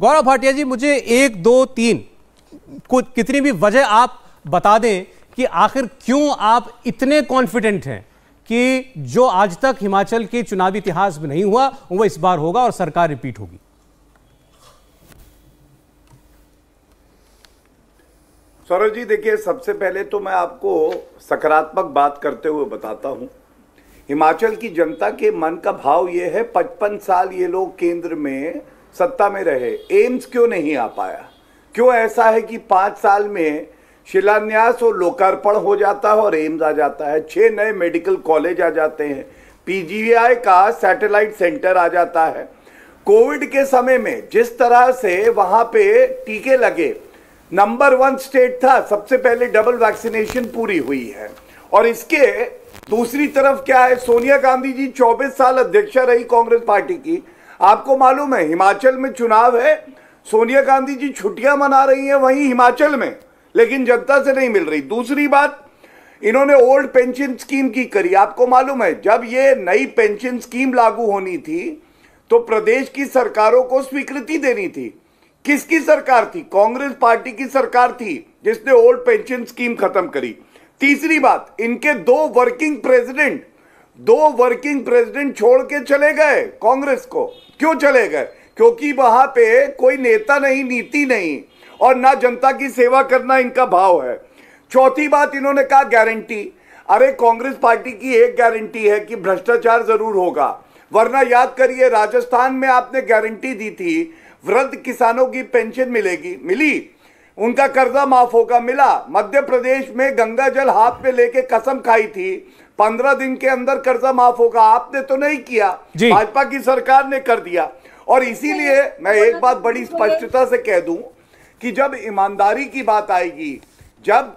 गौरव भाटिया जी मुझे एक दो तीन को कितनी भी वजह आप बता दें कि आखिर क्यों आप इतने कॉन्फिडेंट हैं कि जो आज तक हिमाचल के चुनावी इतिहास में नहीं हुआ वो इस बार होगा और सरकार रिपीट होगी सौरभ जी देखिए सबसे पहले तो मैं आपको सकारात्मक बात करते हुए बताता हूं हिमाचल की जनता के मन का भाव यह है पचपन साल ये लोग केंद्र में सत्ता में रहे एम्स क्यों नहीं आ पाया क्यों ऐसा है कि पाँच साल में शिलान्यास और लोकार्पण हो जाता है और एम्स आ जाता है छः नए मेडिकल कॉलेज आ जाते हैं पीजीआई का सैटेलाइट सेंटर आ जाता है कोविड के समय में जिस तरह से वहाँ पे टीके लगे नंबर वन स्टेट था सबसे पहले डबल वैक्सीनेशन पूरी हुई है और इसके दूसरी तरफ क्या है सोनिया गांधी जी 24 साल अध्यक्षा रही कांग्रेस पार्टी की आपको मालूम है हिमाचल में चुनाव है सोनिया गांधी जी छुट्टियां मना रही हैं वहीं हिमाचल में लेकिन जनता से नहीं मिल रही दूसरी बात इन्होंने ओल्ड पेंशन स्कीम की करी आपको मालूम है जब ये नई पेंशन स्कीम लागू होनी थी तो प्रदेश की सरकारों को स्वीकृति देनी थी किसकी सरकार थी कांग्रेस पार्टी की सरकार थी जिसने ओल्ड पेंशन स्कीम खत्म करी तीसरी बात इनके दो वर्किंग प्रेसिडेंट दो वर्किंग प्रेसिडेंट छोड़ के चले गए कांग्रेस को क्यों चले गए क्योंकि वहां पे कोई नेता नहीं नीति नहीं और ना जनता की सेवा करना इनका भाव है चौथी बात इन्होंने कहा गारंटी अरे कांग्रेस पार्टी की एक गारंटी है कि भ्रष्टाचार जरूर होगा वरना याद करिए राजस्थान में आपने गारंटी दी थी वृद्ध किसानों की पेंशन मिलेगी मिली उनका कर्जा माफ होगा मिला मध्य प्रदेश में गंगा जल हाथ में लेके कसम खाई थी पंद्रह दिन के अंदर कर्जा माफ होगा आपने तो नहीं किया भाजपा की सरकार ने कर दिया और इसीलिए मैं एक बात बड़ी स्पष्टता से कह दूं कि जब ईमानदारी की बात आएगी जब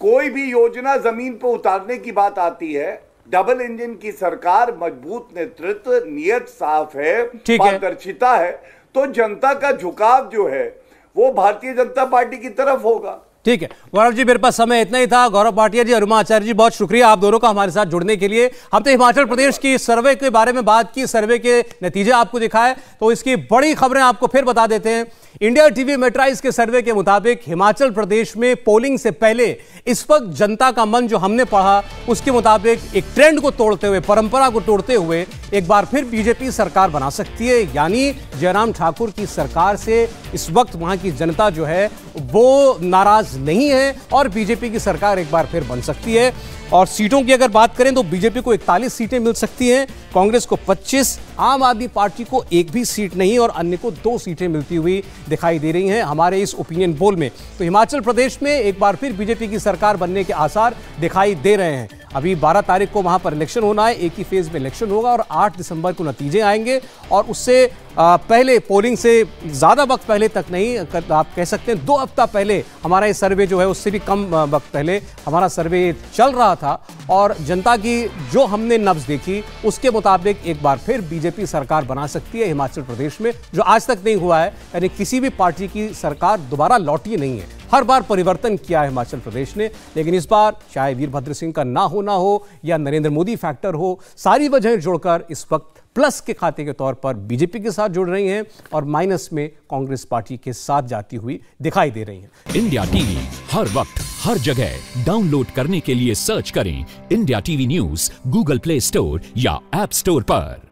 कोई भी योजना जमीन पर उतारने की बात आती है डबल इंजन की सरकार मजबूत नेतृत्व नियत साफ है पारदर्शिता है तो जनता का झुकाव जो है वो भारतीय जनता पार्टी की तरफ होगा ठीक है गौरव जी मेरे पास समय इतना ही था गौरव पाटिया जी अरुमा आचार्य जी बहुत शुक्रिया आप दोनों का हमारे साथ जुड़ने के लिए हमने हिमाचल प्रदेश की सर्वे के बारे में बात की सर्वे के नतीजे आपको दिखाए तो इसकी बड़ी खबरें आपको फिर बता देते हैं इंडिया टीवी मेट्राइज के सर्वे के मुताबिक हिमाचल प्रदेश में पोलिंग से पहले इस वक्त जनता का मन जो हमने पढ़ा उसके मुताबिक एक ट्रेंड को तोड़ते हुए परंपरा को तोड़ते हुए एक बार फिर बीजेपी सरकार बना सकती है यानी जयराम ठाकुर की सरकार से इस वक्त वहां की जनता जो है वो नाराज नहीं है और बीजेपी की सरकार एक बार फिर बन सकती है और सीटों की अगर बात करें तो बीजेपी को इकतालीस सीटें मिल सकती हैं कांग्रेस को 25, आम आदमी पार्टी को एक भी सीट नहीं और अन्य को दो सीटें मिलती हुई दिखाई दे रही हैं हमारे इस ओपिनियन बोल में तो हिमाचल प्रदेश में एक बार फिर बीजेपी की सरकार बनने के आसार दिखाई दे रहे हैं अभी 12 तारीख को वहाँ पर इलेक्शन होना है एक ही फेज़ में इलेक्शन होगा और 8 दिसंबर को नतीजे आएंगे और उससे पहले पोलिंग से ज़्यादा वक्त पहले तक नहीं आप कह सकते हैं दो हफ्ता पहले हमारा ये सर्वे जो है उससे भी कम वक्त पहले हमारा सर्वे चल रहा था और जनता की जो हमने नब्ज देखी उसके मुताबिक एक बार फिर बीजेपी सरकार बना सकती है हिमाचल प्रदेश में जो आज तक नहीं हुआ है यानी किसी भी पार्टी की सरकार दोबारा लौटी नहीं है हर बार परिवर्तन किया है हिमाचल प्रदेश ने लेकिन इस बार चाहे वीरभद्र सिंह का ना होना हो या नरेंद्र मोदी फैक्टर हो सारी वजहें जोड़कर इस वक्त प्लस के खाते के तौर पर बीजेपी के साथ जुड़ रही हैं और माइनस में कांग्रेस पार्टी के साथ जाती हुई दिखाई दे रही हैं। इंडिया टीवी हर वक्त हर जगह डाउनलोड करने के लिए सर्च करें India TV news Google Play Store या एप स्टोर पर